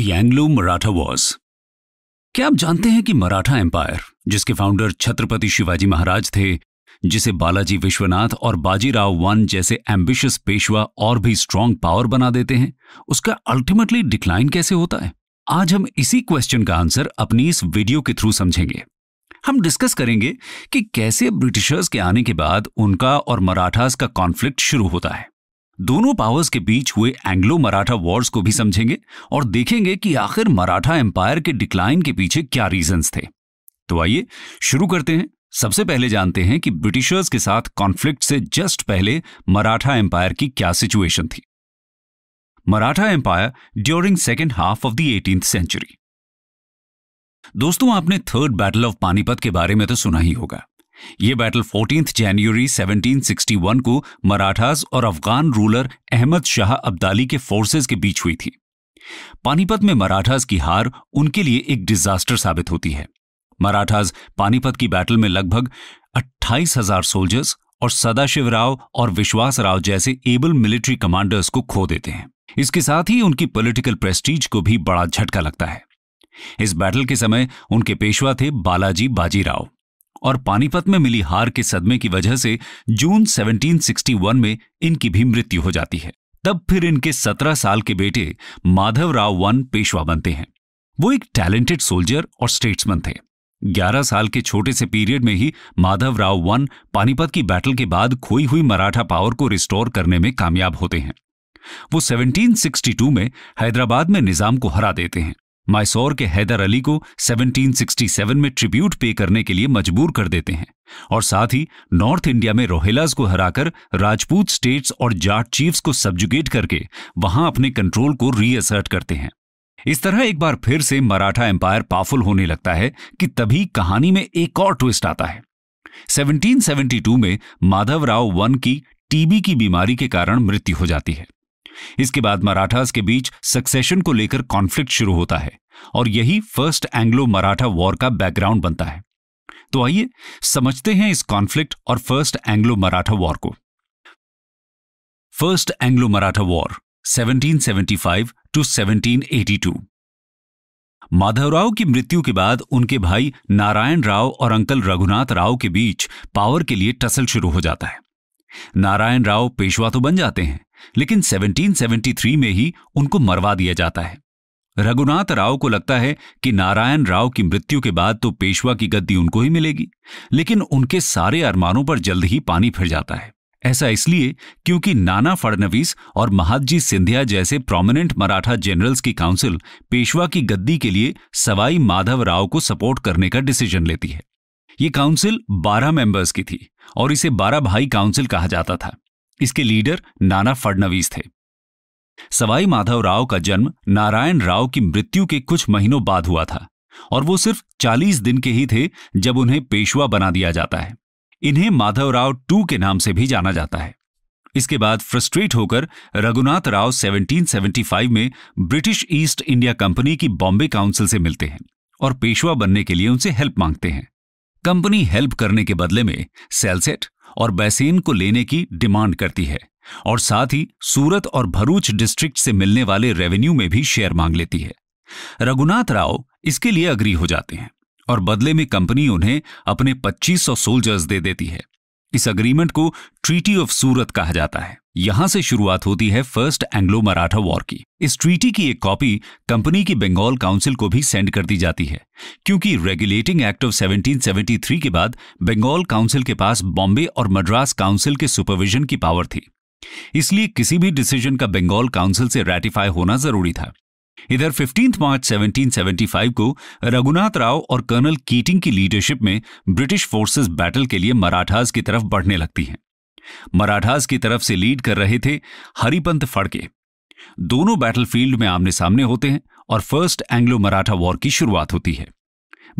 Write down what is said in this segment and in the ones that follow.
Anglo Maratha Wars क्या आप जानते हैं कि मराठा एम्पायर जिसके फाउंडर छत्रपति शिवाजी महाराज थे जिसे बालाजी विश्वनाथ और बाजीराव वन जैसे एम्बिशियस पेशवा और भी स्ट्रांग पावर बना देते हैं उसका अल्टीमेटली डिक्लाइन कैसे होता है आज हम इसी क्वेश्चन का आंसर अपनी इस वीडियो के थ्रू समझेंगे हम डिस्कस करेंगे कि कैसे ब्रिटिशर्स के आने के बाद उनका और मराठास का कॉन्फ्लिक्ट शुरू होता है दोनों पावर्स के बीच हुए एंग्लो मराठा वॉर्स को भी समझेंगे और देखेंगे कि आखिर मराठा एम्पायर के डिक्लाइन के पीछे क्या रीजंस थे तो आइए शुरू करते हैं सबसे पहले जानते हैं कि ब्रिटिशर्स के साथ कॉन्फ्लिक्ट से जस्ट पहले मराठा एम्पायर की क्या सिचुएशन थी Maratha empire during second half of the eighteen century दोस्तों आपने थर्ड बैटल ऑफ पानीपत के बारे में तो सुना ही होगा ये बैटल फोर्टीन जनवरी 1761 को मराठास और अफगान रूलर अहमद शाह अब्दाली के फोर्सेस के बीच हुई थी पानीपत में मराठास की हार उनके लिए एक डिजास्टर साबित होती है मराठास पानीपत की बैटल में लगभग अट्ठाईस हजार सोल्जर्स और सदाशिव राव और विश्वास राव जैसे एबल मिलिट्री कमांडर्स को खो देते हैं इसके साथ ही उनकी पॉलिटिकल प्रेस्टीज को भी बड़ा झटका लगता है इस बैटल के समय उनके पेशवा थे बालाजी बाजीराव और पानीपत में मिली हार के सदमे की वजह से जून 1761 में इनकी भी मृत्यु हो जाती है तब फिर इनके 17 साल के बेटे माधव राव वन पेशवा बनते हैं वो एक टैलेंटेड सोल्जर और स्टेट्समैन थे 11 साल के छोटे से पीरियड में ही माधव राव वन पानीपत की बैटल के बाद खोई हुई मराठा पावर को रिस्टोर करने में कामयाब होते हैं वो 1762 में हैदराबाद में निजाम को हरा देते हैं माइसौर के हैदर अली को 1767 में ट्रिब्यूट पे करने के लिए मजबूर कर देते हैं और साथ ही नॉर्थ इंडिया में रोहिलास को हराकर राजपूत स्टेट्स और जाट चीफ्स को सब्जुगेट करके वहां अपने कंट्रोल को रीअसर्ट करते हैं इस तरह एक बार फिर से मराठा एम्पायर पावरफुल होने लगता है कि तभी कहानी में एक और ट्विस्ट आता है 1772 में माधवराव वन की टीबी की बीमारी के कारण मृत्यु हो जाती है इसके बाद मराठास के बीच सक्सेशन को लेकर कॉन्फ्लिक्ट शुरू होता है और यही फर्स्ट एंग्लो मराठा वॉर का बैकग्राउंड बनता है तो आइए समझते हैं इस कॉन्फ्लिक्ट और फर्स्ट एंग्लो मराठा वॉर को first Anglo Maratha war 1775 to 1782 Madhavrao की मृत्यु के बाद उनके भाई नारायण राव और अंकल रघुनाथ राव के बीच पावर के लिए टसल शुरू हो जाता है नारायण राव पेशवा तो बन जाते हैं लेकिन 1773 में ही उनको मरवा दिया जाता है रघुनाथ राव को लगता है कि नारायण राव की मृत्यु के बाद तो पेशवा की गद्दी उनको ही मिलेगी लेकिन उनके सारे अरमानों पर जल्द ही पानी फिर जाता है ऐसा इसलिए क्योंकि नाना फडणवीस और महाजी सिंधिया जैसे प्रोमिनेंट मराठा जनरल्स की काउंसिल पेशवा की गद्दी के लिए सवाई माधव राव को सपोर्ट करने का डिसीजन लेती है ये काउंसिल 12 मेंबर्स की थी और इसे 12 भाई काउंसिल कहा जाता था इसके लीडर नाना फडणवीस थे सवाई माधव राव का जन्म नारायण राव की मृत्यु के कुछ महीनों बाद हुआ था और वो सिर्फ 40 दिन के ही थे जब उन्हें पेशवा बना दिया जाता है इन्हें माधवराव टू के नाम से भी जाना जाता है इसके बाद फ्रस्ट्रेट होकर रघुनाथ राव 1775 में ब्रिटिश ईस्ट इंडिया कंपनी की बॉम्बे काउंसिल से मिलते हैं और पेशवा बनने के लिए उनसे हेल्प मांगते हैं कंपनी हेल्प करने के बदले में सेलसेट और बैसेन को लेने की डिमांड करती है और साथ ही सूरत और भरूच डिस्ट्रिक्ट से मिलने वाले रेवेन्यू में भी शेयर मांग लेती है रघुनाथ राव इसके लिए अग्री हो जाते हैं और बदले में कंपनी उन्हें अपने 2500 सोल्जर्स दे देती है इस अग्रीमेंट को ट्रीटी ऑफ सूरत कहा जाता है यहां से शुरुआत होती है फर्स्ट एंग्लो मराठा वॉर की इस ट्रीटी की एक कॉपी कंपनी की बंगाल काउंसिल को भी सेंड कर दी जाती है क्योंकि रेगुलेटिंग एक्ट ऑफ 1773 के बाद बंगाल काउंसिल के पास बॉम्बे और मद्रास काउंसिल के सुपरविजन की पावर थी इसलिए किसी भी डिसीजन का बंगाल काउंसिल से रेटिफाई होना जरूरी था इधर 15 मार्च 1775 को रघुनाथ राव और कर्नल कीटिंग की लीडरशिप में ब्रिटिश फोर्सेस बैटल के लिए मराठास की तरफ बढ़ने लगती हैं मराठास की तरफ से लीड कर रहे थे हरिपंत फड़के दोनों बैटलफील्ड में आमने सामने होते हैं और फर्स्ट एंग्लो मराठा वॉर की शुरुआत होती है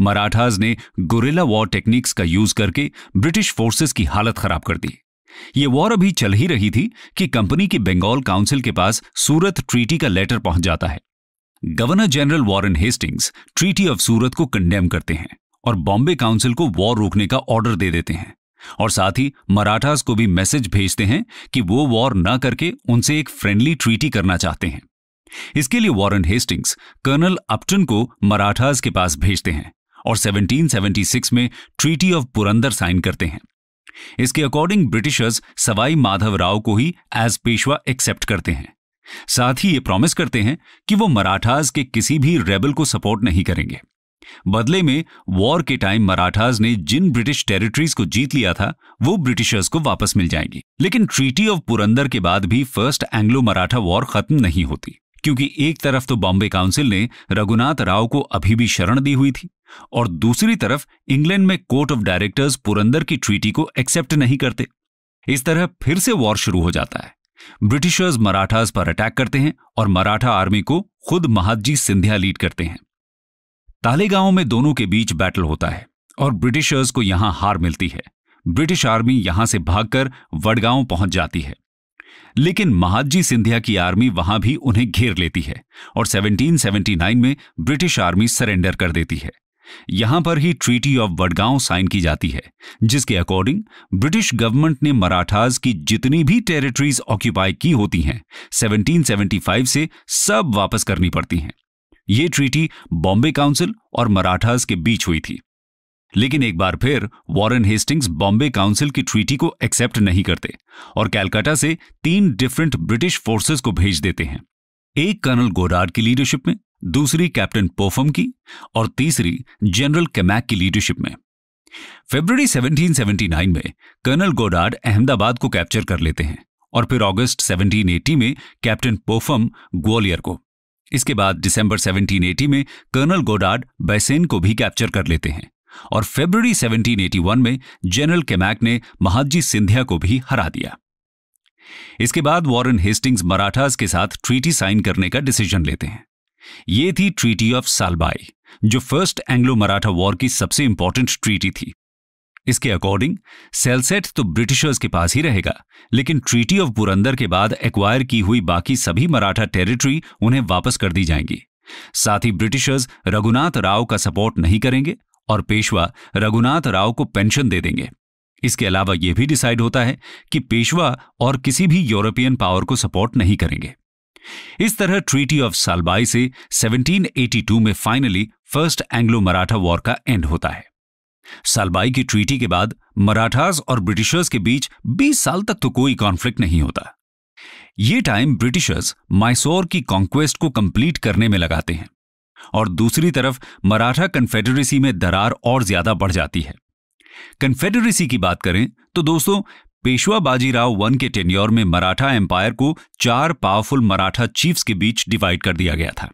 मराठास ने गोरेला वॉर टेक्निक्स का यूज करके ब्रिटिश फोर्सेस की हालत खराब कर दी ये वॉर अभी चल ही रही थी कि कंपनी की बंगाल काउंसिल के पास सूरत ट्रीटी का लेटर पहुंच जाता है governor general Warren Hastings treaty of Surat को कंडेम करते हैं और बॉम्बे काउंसिल को वॉर रोकने का ऑर्डर दे देते हैं और साथ ही मराठास को भी मैसेज भेजते हैं कि वो वॉर न करके उनसे एक फ्रेंडली ट्रीटी करना चाहते हैं इसके लिए वॉरेन हेस्टिंग्स कर्नल अपटन को मराठास के पास भेजते हैं और 1776 में ट्रीटी ऑफ पुरंदर साइन करते हैं इसके अकॉर्डिंग ब्रिटिशर्स सवाई माधव राव को ही एज पेशवा एक्सेप्ट करते हैं साथ ही ये प्रॉमिस करते हैं कि वो मराठास के किसी भी रेबल को सपोर्ट नहीं करेंगे बदले में वॉर के टाइम मराठास ने जिन ब्रिटिश टेरिटरीज को जीत लिया था वो ब्रिटिशर्स को वापस मिल जाएंगी लेकिन ट्रीटी ऑफ पुरंदर के बाद भी फर्स्ट एंग्लो मराठा वॉर खत्म नहीं होती क्योंकि एक तरफ तो बॉम्बे काउंसिल ने रघुनाथ राव को अभी भी शरण दी हुई थी और दूसरी तरफ इंग्लैंड में कोर्ट ऑफ डायरेक्टर्स पुरंदर की ट्रीटी को एक्सेप्ट नहीं करते इस तरह फिर से वॉर शुरू हो जाता है ब्रिटिशर्स मराठास पर अटैक करते हैं और मराठा आर्मी को खुद महाजी सिंधिया लीड करते हैं तालेगांव में दोनों के बीच बैटल होता है और ब्रिटिशर्स को यहां हार मिलती है ब्रिटिश आर्मी यहां से भागकर वडगांव पहुंच जाती है लेकिन महाजी सिंधिया की आर्मी वहां भी उन्हें घेर लेती है और 1779 में ब्रिटिश आर्मी सरेंडर कर देती है यहां पर ही ट्रीटी ऑफ वडगांव साइन की जाती है जिसके अकॉर्डिंग ब्रिटिश गवर्नमेंट ने मराठास की जितनी भी टेरिटरीज ऑक्यूपाई की होती हैं 1775 से सब वापस करनी पड़ती हैं यह ट्रीटी बॉम्बे काउंसिल और मराठास के बीच हुई थी लेकिन एक बार फिर वॉरेन हेस्टिंग्स बॉम्बे काउंसिल की ट्रीटी को एक्सेप्ट नहीं करते और कैलकाटा से तीन डिफरेंट ब्रिटिश फोर्सेस को भेज देते हैं एक कर्नल गोडार्ड की लीडरशिप में दूसरी कैप्टन पोफम की और तीसरी जनरल कैमैक की लीडरशिप में फरवरी 1779 में कर्नल गोडार्ड अहमदाबाद को कैप्चर कर लेते हैं और फिर अगस्त 1780 में कैप्टन पोफम ग्वालियर को इसके बाद दिसंबर 1780 में कर्नल गोडार्ड बैसेन को भी कैप्चर कर लेते हैं और फरवरी 1781 में जनरल कैमैक ने महाजी सिंधिया को भी हरा दिया इसके बाद वॉरेन हेस्टिंग्स मराठास के साथ ट्रीटी साइन करने का डिसीजन लेते हैं ये थी ट्रीटी ऑफ सालबाई जो फर्स्ट एंग्लो मराठा वॉर की सबसे इंपॉर्टेंट ट्रीटी थी इसके अकॉर्डिंग सेलसेट तो ब्रिटिशर्स के पास ही रहेगा लेकिन ट्रीटी ऑफ पुरंदर के बाद एक्वायर की हुई बाकी सभी मराठा टेरिटरी उन्हें वापस कर दी जाएंगी साथ ही ब्रिटिशर्स रघुनाथ राव का सपोर्ट नहीं करेंगे और पेशवा रघुनाथ राव को पेंशन दे देंगे इसके अलावा यह भी डिसाइड होता है कि पेशवा और किसी भी यूरोपियन पावर को सपोर्ट नहीं करेंगे इस तरह ट्रीटी ऑफ सालबाई से 1782 में finally first Anglo Maratha war का एंड होता है सालबाई की ट्रीटी के बाद मराठास और ब्रिटिशर्स के बीच 20 साल तक तो कोई कॉन्फ्लिक्ट नहीं होता ये टाइम ब्रिटिशर्स माइसोर की कॉन्क्वेस्ट को कंप्लीट करने में लगाते हैं और दूसरी तरफ मराठा कन्फेडरेसी में दरार और ज्यादा बढ़ जाती है कन्फेडरेसी की बात करें तो दोस्तों पेशवा बाजीराव वन के टेन्योर में मराठा एम्पायर को चार पावरफुल मराठा चीफ्स के बीच डिवाइड कर दिया गया था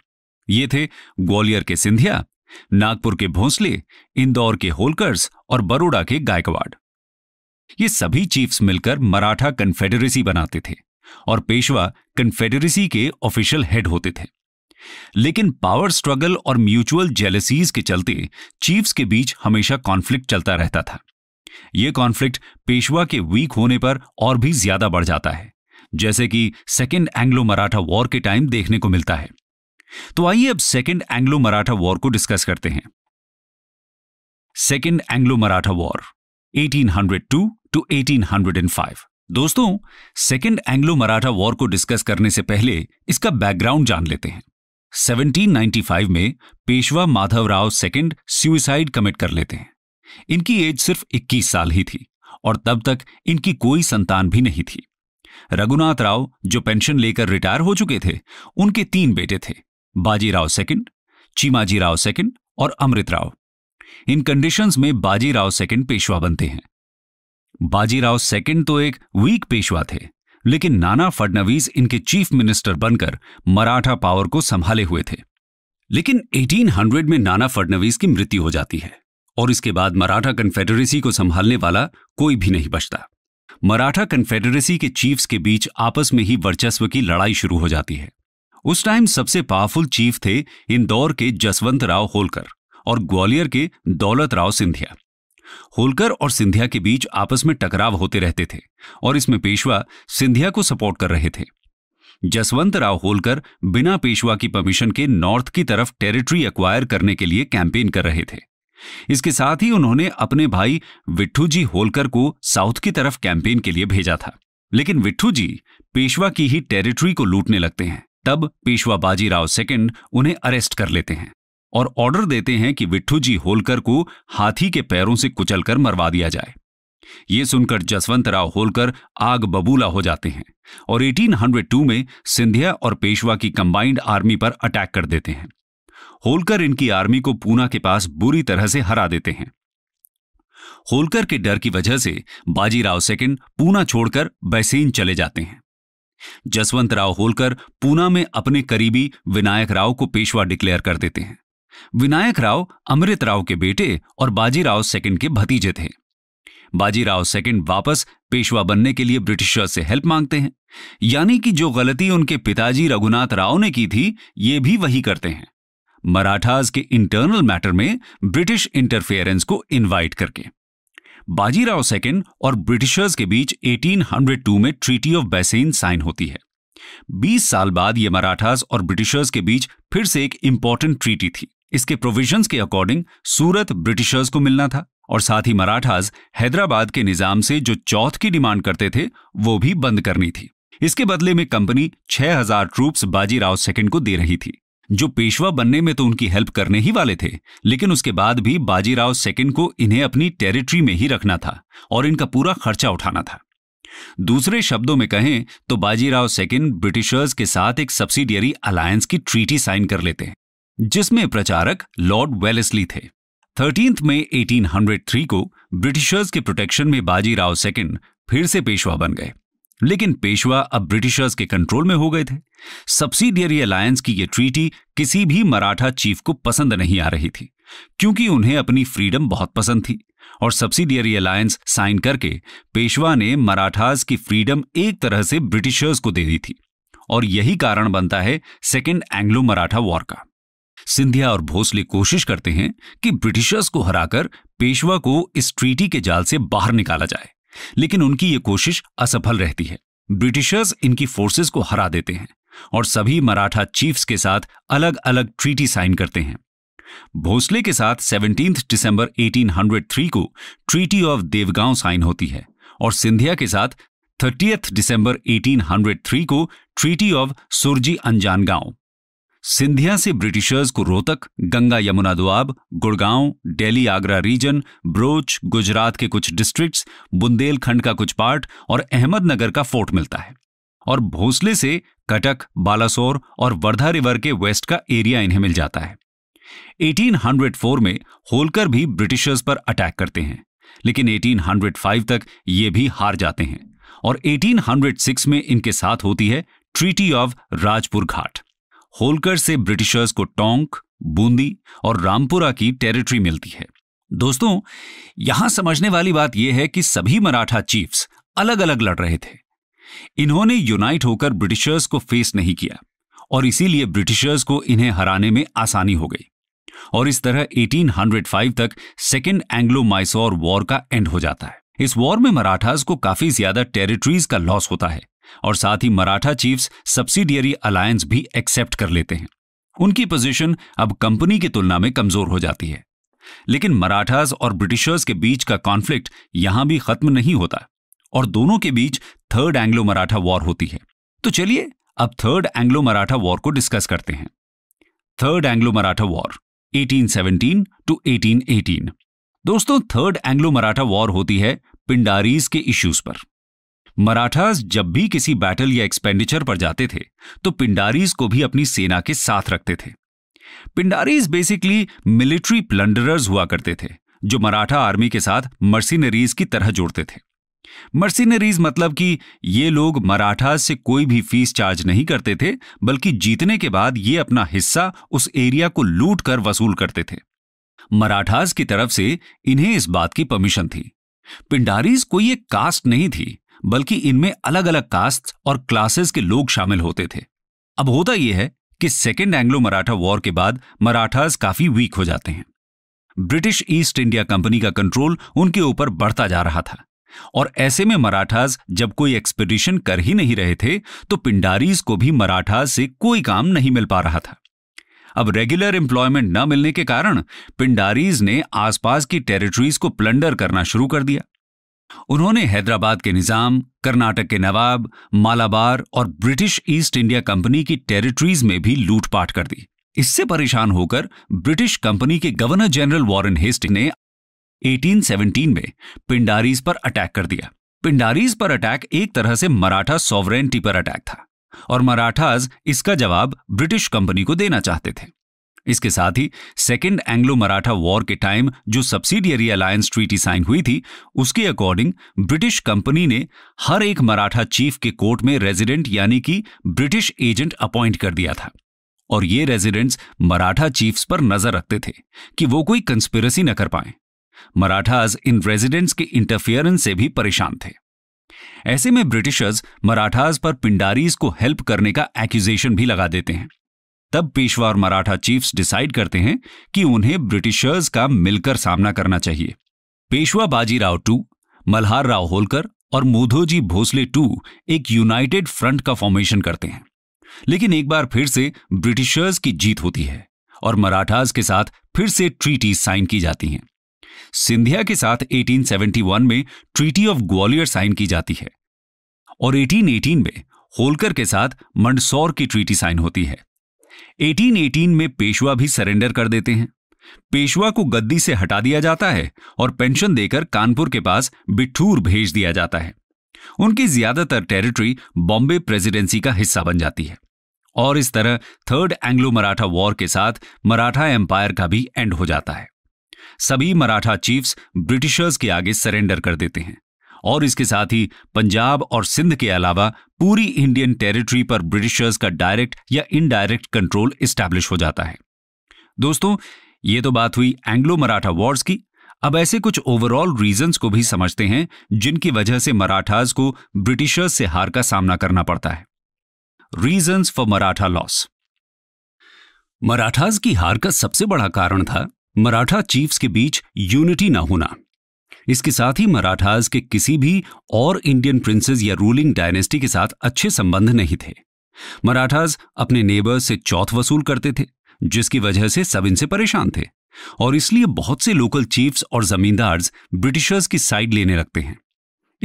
ये थे ग्वालियर के सिंधिया नागपुर के भोंसले इंदौर के होलकर्स और बरोड़ा के गायकवाड़ ये सभी चीफ्स मिलकर मराठा कन्फेडरेसी बनाते थे और पेशवा कन्फेडरेसी के ऑफिशियल हेड होते थे लेकिन पावर स्ट्रगल और म्यूचुअल जेलसीज के चलते चीफ्स के बीच हमेशा कॉन्फ्लिक्ट चलता रहता था ये कॉन्फ्लिक्ट पेशवा के वीक होने पर और भी ज्यादा बढ़ जाता है जैसे कि सेकेंड एंग्लो मराठा वॉर के टाइम देखने को मिलता है तो आइए अब सेकेंड एंग्लो मराठा वॉर को डिस्कस करते हैं second Anglo Maratha war 1802 to 1805 दोस्तों सेकेंड एंग्लो मराठा वॉर को डिस्कस करने से पहले इसका बैकग्राउंड जान लेते हैं 1795 में Peshwa Madhavrao second suicide commit कर लेते हैं इनकी एज सिर्फ 21 साल ही थी और तब तक इनकी कोई संतान भी नहीं थी रघुनाथ राव जो पेंशन लेकर रिटायर हो चुके थे उनके तीन बेटे थे बाजीराव सेकंड चीमाजी राव सेकंड और अमृत राव इन कंडीशंस में बाजीराव सेकंड पेशवा बनते हैं बाजीराव सेकंड तो एक वीक पेशवा थे लेकिन नाना फडनवीस इनके चीफ मिनिस्टर बनकर मराठा पावर को संभाले हुए थे लेकिन 1800 में नाना फडनवीस की मृत्यु हो जाती है और इसके बाद मराठा कन्फेडरेसी को संभालने वाला कोई भी नहीं बचता मराठा कन्फेडरेसी के चीफ्स के बीच आपस में ही वर्चस्व की लड़ाई शुरू हो जाती है उस टाइम सबसे पावरफुल चीफ थे इंदौर के जसवंत राव होलकर और ग्वालियर के दौलत राव सिंधिया होलकर और सिंधिया के बीच आपस में टकराव होते रहते थे और इसमें पेशवा सिंधिया को सपोर्ट कर रहे थे जसवंत राव होलकर बिना पेशवा की परमिशन के नॉर्थ की तरफ टेरिटरी एक्वायर करने के लिए कैंपेन कर रहे थे इसके साथ ही उन्होंने अपने भाई विट्ठू जी होलकर को साउथ की तरफ कैंपेन के लिए भेजा था लेकिन विट्ठू जी पेशवा की ही टेरिटरी को लूटने लगते हैं तब पेशवा राव सेकंड उन्हें अरेस्ट कर लेते हैं और ऑर्डर देते हैं कि विट्ठू जी होलकर को हाथी के पैरों से कुचलकर मरवा दिया जाए ये सुनकर जसवंत राव होलकर आग बबूला हो जाते हैं और 1802 में सिंधिया और पेशवा की कंबाइंड आर्मी पर अटैक कर देते हैं होलकर इनकी आर्मी को पूना के पास बुरी तरह से हरा देते हैं होलकर के डर की वजह से बाजीराव सेकंड पूना छोड़कर बैसेन चले जाते हैं जसवंत राव होलकर पूना में अपने करीबी विनायक राव को पेशवा डिक्लेयर कर देते हैं विनायक राव अमृत राव के बेटे और बाजीराव सेकंड के भतीजे थे बाजीराव सेकंड वापस पेशवा बनने के लिए ब्रिटिशर्स से हेल्प मांगते हैं यानी कि जो गलती उनके पिताजी रघुनाथ राव ने की थी ये भी वही करते हैं मराठास के इंटरनल मैटर में ब्रिटिश इंटरफेरेंस को इनवाइट करके बाजीराव सेकेंड और ब्रिटिशर्स के बीच 1802 में ट्रीटी ऑफ बैसेन साइन होती है 20 साल बाद ये मराठास और ब्रिटिशर्स के बीच फिर से एक इंपॉर्टेंट ट्रीटी थी इसके प्रोविजंस के अकॉर्डिंग सूरत ब्रिटिशर्स को मिलना था और साथ ही मराठास हैदराबाद के निजाम से जो चौथ की डिमांड करते थे वो भी बंद करनी थी इसके बदले में कंपनी 6000 ट्रूप्स बाजीराव सेकंड को दे रही थी जो पेशवा बनने में तो उनकी हेल्प करने ही वाले थे लेकिन उसके बाद भी बाजीराव सेकंड को इन्हें अपनी टेरिटरी में ही रखना था और इनका पूरा खर्चा उठाना था दूसरे शब्दों में कहें तो बाजीराव सेकंड ब्रिटिशर्स के साथ एक सब्सिडियरी अलायंस की ट्रीटी साइन कर लेते हैं जिसमें प्रचारक लॉर्ड वेलेस्ली थे थर्टीन मई 1803 को ब्रिटिशर्स के प्रोटेक्शन में बाजीराव सेकंड फिर से पेशवा बन गए लेकिन पेशवा अब ब्रिटिशर्स के कंट्रोल में हो गए थे सब्सिडियरी अलायंस की ये ट्रीटी किसी भी मराठा चीफ को पसंद नहीं आ रही थी क्योंकि उन्हें अपनी फ्रीडम बहुत पसंद थी और सब्सिडियरी अलायंस साइन करके पेशवा ने मराठास की फ्रीडम एक तरह से ब्रिटिशर्स को दे दी थी और यही कारण बनता है सेकेंड एंग्लो मराठा वॉर का सिंधिया और भोसले कोशिश करते हैं कि ब्रिटिशर्स को हराकर पेशवा को इस ट्रीटी के जाल से बाहर निकाला जाए लेकिन उनकी ये कोशिश असफल रहती है ब्रिटिशर्स इनकी फोर्सेस को हरा देते हैं और सभी मराठा चीफ्स के साथ अलग अलग ट्रीटी साइन करते हैं भोसले के साथ 17 दिसंबर 1803 को ट्रीटी ऑफ देवगांव साइन होती है और सिंधिया के साथ 30 दिसंबर 1803 को ट्रीटी ऑफ सुरजी अंजान गांव सिंधिया से ब्रिटिशर्स को रोहतक गंगा यमुना दुआब गुड़गांव डेली आगरा रीजन ब्रोच गुजरात के कुछ डिस्ट्रिक्ट्स बुंदेलखंड का कुछ पार्ट और अहमदनगर का फोर्ट मिलता है और भोसले से कटक बालासोर और वर्धा रिवर के वेस्ट का एरिया इन्हें मिल जाता है 1804 में होलकर भी ब्रिटिशर्स पर अटैक करते हैं लेकिन 1805 तक ये भी हार जाते हैं और 1806 में इनके साथ होती है ट्रीटी ऑफ राजपुर घाट होलकर से ब्रिटिशर्स को टोंक बूंदी और रामपुरा की टेरिटरी मिलती है दोस्तों यहां समझने वाली बात यह है कि सभी मराठा चीफ्स अलग अलग लड़ रहे थे इन्होंने यूनाइट होकर ब्रिटिशर्स को फेस नहीं किया और इसीलिए ब्रिटिशर्स को इन्हें हराने में आसानी हो गई और इस तरह 1805 तक सेकेंड एंग्लो माइसोर वॉर का एंड हो जाता है इस वॉर में मराठास को काफी ज्यादा टेरिटरीज का लॉस होता है और साथ ही मराठा चीफ्स सब्सिडियरी अलायंस भी एक्सेप्ट कर लेते हैं उनकी पोजीशन अब कंपनी की तुलना में कमजोर हो जाती है लेकिन मराठास और ब्रिटिशर्स के बीच का कॉन्फ्लिक्ट यहां भी खत्म नहीं होता और दोनों के बीच थर्ड एंग्लो मराठा वॉर होती है तो चलिए अब थर्ड एंग्लो मराठा वॉर को डिस्कस करते हैं third Anglo Maratha war 1817 to 1818 दोस्तों थर्ड एंग्लो मराठा वॉर होती है पिंडारीज के इश्यूज पर मराठास जब भी किसी बैटल या एक्सपेंडिचर पर जाते थे तो पिंडारीज को भी अपनी सेना के साथ रखते थे पिंडारीज बेसिकली मिलिट्री प्लंडरर्स हुआ करते थे जो मराठा आर्मी के साथ मर्सिनरीज की तरह जोड़ते थे मर्सिनरीज मतलब कि ये लोग मराठा से कोई भी फीस चार्ज नहीं करते थे बल्कि जीतने के बाद ये अपना हिस्सा उस एरिया को लूट कर वसूल करते थे मराठास की तरफ से इन्हें इस बात की परमिशन थी पिंडारीज कोई एक कास्ट नहीं थी बल्कि इनमें अलग अलग कास्ट और क्लासेस के लोग शामिल होते थे अब होता यह है कि सेकेंड एंग्लो मराठा वॉर के बाद मराठास काफी वीक हो जाते हैं ब्रिटिश ईस्ट इंडिया कंपनी का कंट्रोल उनके ऊपर बढ़ता जा रहा था और ऐसे में मराठास जब कोई एक्सपेडिशन कर ही नहीं रहे थे तो पिंडारीज को भी मराठास से कोई काम नहीं मिल पा रहा था अब रेगुलर एम्प्लॉयमेंट न मिलने के कारण पिंडारीज ने आसपास की टेरिटरीज को प्लंडर करना शुरू कर दिया उन्होंने हैदराबाद के निजाम कर्नाटक के नवाब मालाबार और ब्रिटिश ईस्ट इंडिया कंपनी की टेरिटरीज में भी लूटपाट कर दी इससे परेशान होकर ब्रिटिश कंपनी के गवर्नर जनरल वॉरेन हेस्टिंग ने 1817 में पिंडारीज पर अटैक कर दिया पिंडारीज पर अटैक एक तरह से मराठा सॉवरेंटी पर अटैक था और मराठाज इसका जवाब ब्रिटिश कंपनी को देना चाहते थे इसके साथ ही सेकेंड एंग्लो मराठा वॉर के टाइम जो सब्सिडियरी अलायंस ट्रीटी साइन हुई थी उसके अकॉर्डिंग ब्रिटिश कंपनी ने हर एक मराठा चीफ के कोर्ट में रेजिडेंट यानी कि ब्रिटिश एजेंट अपॉइंट कर दिया था और ये रेजिडेंट्स मराठा चीफ्स पर नजर रखते थे कि वो कोई कंस्पिरसी न कर पाए मराठाज इन रेजिडेंट्स के इंटरफियरेंस से भी परेशान थे ऐसे में ब्रिटिशर्स मराठाज पर पिंडारीज को हेल्प करने का एक्यूजेशन भी लगा देते हैं तब पेशवा और मराठा चीफ्स डिसाइड करते हैं कि उन्हें ब्रिटिशर्स का मिलकर सामना करना चाहिए पेशवा बाजीराव टू मल्हार राव होलकर और मोधोजी भोसले टू एक यूनाइटेड फ्रंट का फॉर्मेशन करते हैं लेकिन एक बार फिर से ब्रिटिशर्स की जीत होती है और मराठास के साथ फिर से ट्रीटी साइन की जाती हैं सिंधिया के साथ 1871 में ट्रीटी ऑफ ग्वालियर साइन की जाती है और 1818 में होलकर के साथ मंडसौर की ट्रीटी साइन होती है 1818 में पेशवा भी सरेंडर कर देते हैं पेशवा को गद्दी से हटा दिया जाता है और पेंशन देकर कानपुर के पास बिठूर भेज दिया जाता है उनकी ज्यादातर टेरिटरी बॉम्बे प्रेसिडेंसी का हिस्सा बन जाती है और इस तरह थर्ड एंग्लो मराठा वॉर के साथ मराठा एम्पायर का भी एंड हो जाता है सभी मराठा चीफ्स ब्रिटिशर्स के आगे सरेंडर कर देते हैं और इसके साथ ही पंजाब और सिंध के अलावा पूरी इंडियन टेरिटरी पर ब्रिटिशर्स का डायरेक्ट या इनडायरेक्ट कंट्रोल स्टैब्लिश हो जाता है दोस्तों ये तो बात हुई एंग्लो मराठा वॉर्स की अब ऐसे कुछ ओवरऑल रीजंस को भी समझते हैं जिनकी वजह से मराठास को ब्रिटिशर्स से हार का सामना करना पड़ता है reasons for Maratha loss Marathas की हार का सबसे बड़ा कारण था मराठा चीफ्स के बीच यूनिटी ना होना इसके साथ ही मराठास के किसी भी और इंडियन प्रिंसेस या रूलिंग डायनेस्टी के साथ अच्छे संबंध नहीं थे मराठास अपने नेबर से चौथ वसूल करते थे जिसकी वजह से सब इनसे परेशान थे और इसलिए बहुत से लोकल चीफ्स और जमींदार्स ब्रिटिशर्स की साइड लेने लगते हैं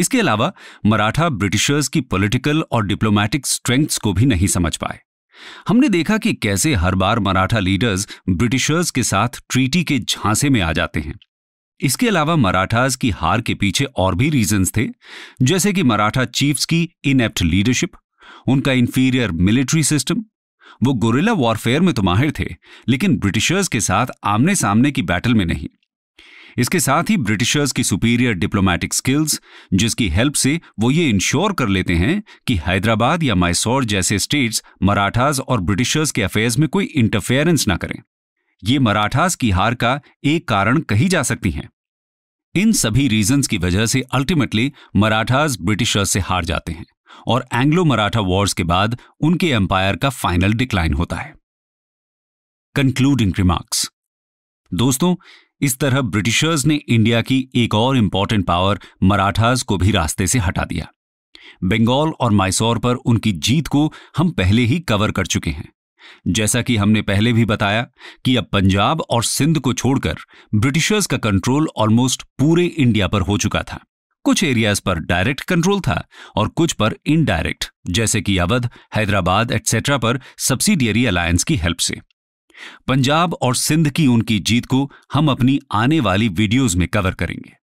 इसके अलावा मराठा ब्रिटिशर्स की पॉलिटिकल और डिप्लोमैटिक स्ट्रेंथ्स को भी नहीं समझ पाए हमने देखा कि कैसे हर बार मराठा लीडर्स ब्रिटिशर्स के साथ ट्रीटी के झांसे में आ जाते हैं इसके अलावा मराठास की हार के पीछे और भी रीजंस थे जैसे कि मराठा चीफ्स की इनएप्ट लीडरशिप उनका इंफीरियर मिलिट्री सिस्टम वो गोरिल्ला वॉरफेयर में तो माहिर थे लेकिन ब्रिटिशर्स के साथ आमने सामने की बैटल में नहीं इसके साथ ही ब्रिटिशर्स की सुपीरियर डिप्लोमेटिक स्किल्स जिसकी हेल्प से वो ये इंश्योर कर लेते हैं कि हैदराबाद या मैसौर जैसे स्टेट्स मराठास और ब्रिटिशर्स के अफेयर्स में कोई इंटरफेरेंस ना करें ये मराठास की हार का एक कारण कही जा सकती हैं इन सभी रीजंस की वजह से अल्टीमेटली मराठास ब्रिटिशर्स से हार जाते हैं और एंग्लो मराठा वॉर्स के बाद उनके एम्पायर का फाइनल डिक्लाइन होता है कंक्लूडिंग रिमार्क्स दोस्तों इस तरह ब्रिटिशर्स ने इंडिया की एक और इंपॉर्टेंट पावर मराठास को भी रास्ते से हटा दिया बंगाल और माइसौर पर उनकी जीत को हम पहले ही कवर कर चुके हैं जैसा कि हमने पहले भी बताया कि अब पंजाब और सिंध को छोड़कर ब्रिटिशर्स का कंट्रोल ऑलमोस्ट पूरे इंडिया पर हो चुका था कुछ एरियाज पर डायरेक्ट कंट्रोल था और कुछ पर इनडायरेक्ट जैसे कि अवध हैदराबाद एटसेट्रा पर सब्सिडियरी अलायंस की हेल्प से पंजाब और सिंध की उनकी जीत को हम अपनी आने वाली वीडियोज में कवर करेंगे